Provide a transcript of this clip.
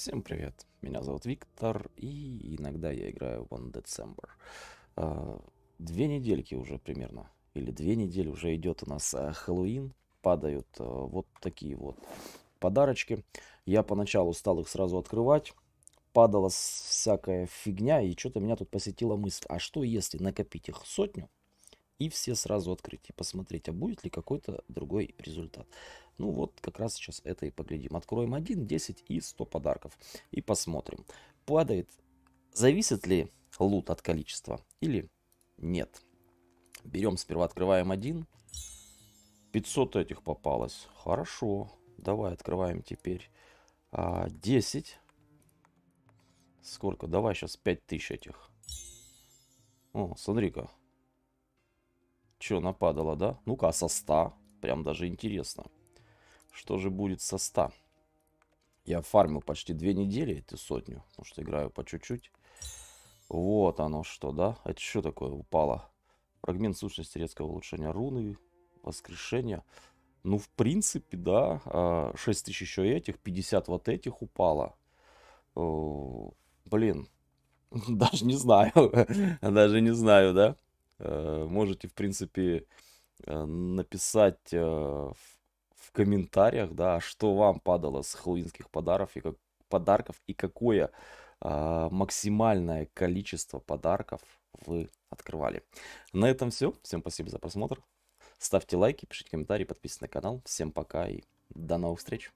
Всем привет, меня зовут Виктор, и иногда я играю в One December. А, две недельки уже примерно, или две недели уже идет у нас а, Хэллоуин, падают а, вот такие вот подарочки. Я поначалу стал их сразу открывать, падала всякая фигня, и что-то меня тут посетила мысль, а что если накопить их сотню, и все сразу открыть, и посмотреть, а будет ли какой-то другой результат. Ну вот, как раз сейчас это и поглядим. Откроем 1, 10 и 100 подарков. И посмотрим. Падает. Зависит ли лут от количества или нет? Берем сперва, открываем 1. 500 этих попалось. Хорошо. Давай открываем теперь а, 10. Сколько? Давай сейчас 5000 этих. О, смотри-ка. Че, нападало, да? Ну-ка, а со 100. Прям даже интересно. Что же будет со 100? Я фармил почти две недели эту сотню, потому что играю по чуть-чуть. Вот оно что, да? Это что такое упало? Фрагмент сущности резкого улучшения руны, воскрешения. Ну, в принципе, да, 6 а, тысяч еще этих, 50 вот этих упало. Блин, даже не знаю, даже не знаю, да? Э, можете, в принципе, э, написать э, в комментариях, да, а что вам падало с хэллоуинских подарков и, как, подарков и какое а, максимальное количество подарков вы открывали. На этом все. Всем спасибо за просмотр. Ставьте лайки, пишите комментарии, подписывайтесь на канал. Всем пока и до новых встреч.